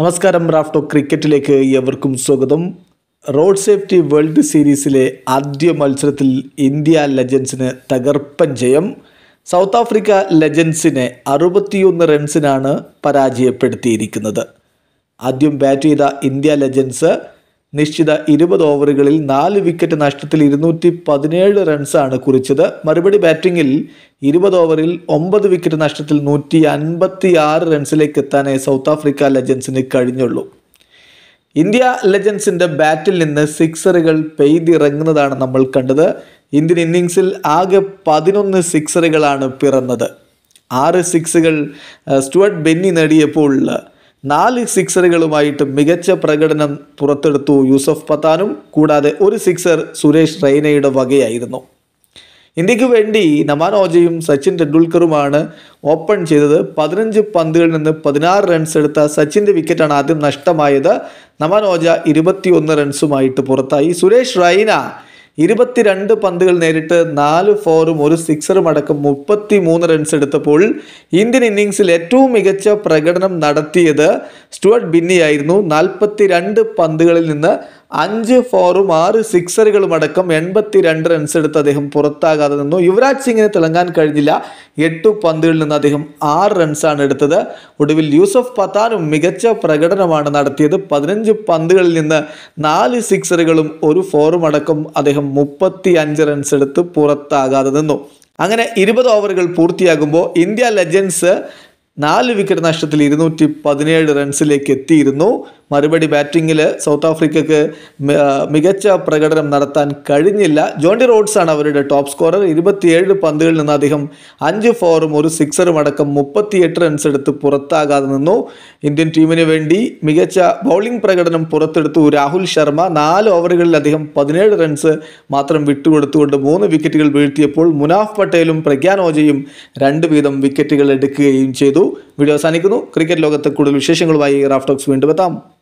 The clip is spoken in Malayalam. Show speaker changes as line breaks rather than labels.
നമസ്കാരം റാഫ്റ്റോ ക്രിക്കറ്റിലേക്ക് എവർക്കും സ്വാഗതം റോഡ് സേഫ്റ്റി വേൾഡ് സീരീസിലെ ആദ്യ മത്സരത്തിൽ ഇന്ത്യ ലെജൻസിന് തകർപ്പൻ ജയം സൗത്ത് ആഫ്രിക്ക ലെജൻസിനെ അറുപത്തിയൊന്ന് റൺസിനാണ് പരാജയപ്പെടുത്തിയിരിക്കുന്നത് ആദ്യം ബാറ്റ് ചെയ്ത ഇന്ത്യ ലെജൻസ് നിശ്ചിത ഇരുപത് ഓവറുകളിൽ നാല് വിക്കറ്റ് നഷ്ടത്തിൽ ഇരുന്നൂറ്റി പതിനേഴ് റൺസാണ് കുറിച്ചത് മറുപടി ബാറ്റിങ്ങിൽ ഇരുപത് ഓവറിൽ ഒമ്പത് വിക്കറ്റ് നഷ്ടത്തിൽ നൂറ്റി അൻപത്തി ആറ് റൺസിലേക്ക് എത്താനേ സൗത്ത് ആഫ്രിക്ക ലെജൻസിന് കഴിഞ്ഞുള്ളൂ ഇന്ത്യ ലെജൻസിൻ്റെ ബാറ്റിൽ നിന്ന് സിക്സറുകൾ പെയ്തിറങ്ങുന്നതാണ് നമ്മൾ കണ്ടത് ഇന്ത്യൻ ഇന്നിങ്സിൽ ആകെ പതിനൊന്ന് സിക്സറുകളാണ് പിറന്നത് ആറ് സിക്സുകൾ സ്റ്റുവർട്ട് ബെന്നി നേടിയപ്പോൾ നാല് സിക്സറുകളുമായിട്ട് മികച്ച പ്രകടനം പുറത്തെടുത്തു യൂസഫ് പത്താനും കൂടാതെ ഒരു സിക്സർ സുരേഷ് റെയ്നയുടെ വകയായിരുന്നു ഇന്ത്യക്ക് വേണ്ടി നമാൻ ഓജയും സച്ചിൻ ടെണ്ടുൽക്കറുമാണ് ഓപ്പൺ ചെയ്തത് പതിനഞ്ച് പന്തുകളിൽ നിന്ന് പതിനാറ് റൺസ് എടുത്ത സച്ചിൻ്റെ വിക്കറ്റാണ് ആദ്യം നഷ്ടമായത് നമാൻ ഓജ ഇരുപത്തിയൊന്ന് റൺസുമായിട്ട് പുറത്തായി സുരേഷ് റൈന ഇരുപത്തിരണ്ട് പന്തുകൾ നേരിട്ട് നാല് ഫോറും ഒരു സിക്സറും അടക്കം മുപ്പത്തി മൂന്ന് റൺസ് എടുത്തപ്പോൾ ഇന്ത്യൻ ഇന്നിങ്സിൽ ഏറ്റവും മികച്ച പ്രകടനം നടത്തിയത് സ്റ്റുവർട്ട് ബിന്നിയായിരുന്നു നാൽപ്പത്തി രണ്ട് പന്തുകളിൽ നിന്ന് അഞ്ച് ഫോറും ആറ് സിക്സറുകളും അടക്കം എൺപത്തി രണ്ട് റൺസ് എടുത്ത് അദ്ദേഹം പുറത്താകാതെ നിന്നു യുവരാജ് സിംഗിന് തിളങ്ങാൻ കഴിഞ്ഞില്ല എട്ടു പന്തുകളിൽ നിന്ന് അദ്ദേഹം ആറ് റൺസാണ് എടുത്തത് ഒടുവിൽ യൂസഫ് പത്താനും മികച്ച പ്രകടനമാണ് നടത്തിയത് പതിനഞ്ച് പന്തുകളിൽ നിന്ന് നാല് സിക്സറുകളും ഒരു ഫോറും അടക്കം അദ്ദേഹം മുപ്പത്തി അഞ്ച് റൺസ് എടുത്ത് പുറത്താകാതെ നിന്നു അങ്ങനെ ഇരുപത് ഓവറുകൾ പൂർത്തിയാകുമ്പോൾ ഇന്ത്യ ലെജൻസ് നാല് വിക്കറ്റ് നഷ്ടത്തിൽ ഇരുന്നൂറ്റി പതിനേഴ് റൺസിലേക്ക് എത്തിയിരുന്നു മറുപടി ബാറ്റിങ്ങിൽ സൗത്ത് ആഫ്രിക്കയ്ക്ക് മികച്ച പ്രകടനം നടത്താൻ കഴിഞ്ഞില്ല ജോണ്ടി റോഡ്സാണ് അവരുടെ ടോപ്പ് സ്കോറർ ഇരുപത്തിയേഴ് പന്തുകളിൽ നിന്ന് അദ്ദേഹം അഞ്ച് ഫോറും ഒരു സിക്സറും അടക്കം മുപ്പത്തിയെട്ട് റൺസ് എടുത്ത് പുറത്താകാതെ നിന്നു ഇന്ത്യൻ ടീമിന് വേണ്ടി മികച്ച ബൗളിംഗ് പ്രകടനം പുറത്തെടുത്തു രാഹുൽ ശർമ്മ നാല് ഓവറുകളിൽ അദ്ദേഹം പതിനേഴ് റൺസ് മാത്രം വിട്ടുകൊടുത്തുകൊണ്ട് മൂന്ന് വിക്കറ്റുകൾ വീഴ്ത്തിയപ്പോൾ മുനാഫ് പട്ടേലും പ്രഗ്യാൻ ഓജയും രണ്ട് വീതം വിക്കറ്റുകൾ എടുക്കുകയും ചെയ്തു വീഡിയോ അവസാനിക്കുന്നു ക്രിക്കറ്റ് ലോകത്തെ കൂടുതൽ വിശേഷങ്ങളുമായി റാഫ്റ്റോക്സ് വീണ്ടും എത്താം